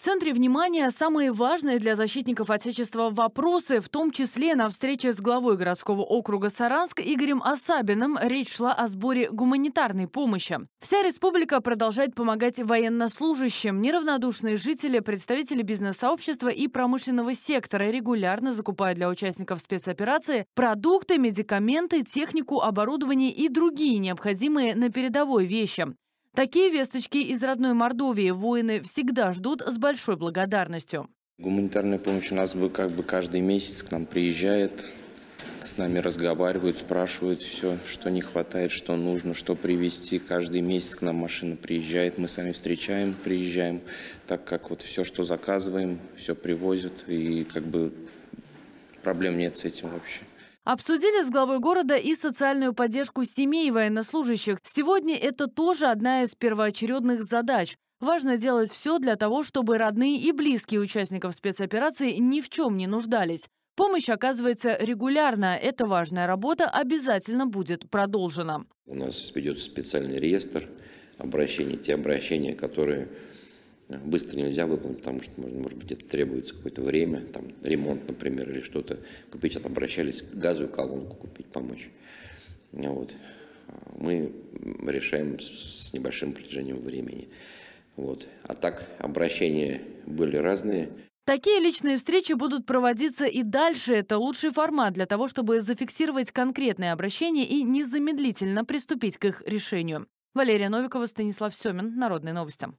В центре внимания самые важные для защитников Отечества вопросы, в том числе на встрече с главой городского округа Саранск Игорем Осабиным речь шла о сборе гуманитарной помощи. Вся республика продолжает помогать военнослужащим. Неравнодушные жители, представители бизнес-сообщества и промышленного сектора регулярно закупают для участников спецоперации продукты, медикаменты, технику, оборудование и другие необходимые на передовой вещи. Такие весточки из родной Мордовии воины всегда ждут с большой благодарностью. Гуманитарная помощь у нас бы как бы каждый месяц к нам приезжает, с нами разговаривают, спрашивают все, что не хватает, что нужно, что привезти. Каждый месяц к нам машина приезжает, мы сами встречаем, приезжаем, так как вот все, что заказываем, все привозят, и как бы проблем нет с этим вообще. Обсудили с главой города и социальную поддержку семей военнослужащих. Сегодня это тоже одна из первоочередных задач. Важно делать все для того, чтобы родные и близкие участников спецоперации ни в чем не нуждались. Помощь оказывается регулярно. Эта важная работа обязательно будет продолжена. У нас ведется специальный реестр обращений, те обращения, которые быстро нельзя выполнить, потому что, может быть, это требуется какое-то время, там, ремонт, например, или что-то купить, а там обращались газовую колонку купить, помочь. Вот. Мы решаем с небольшим протяжением времени. Вот. А так обращения были разные. Такие личные встречи будут проводиться и дальше. Это лучший формат для того, чтобы зафиксировать конкретные обращения и незамедлительно приступить к их решению. Валерия Новикова, Станислав Семин. Народные новости.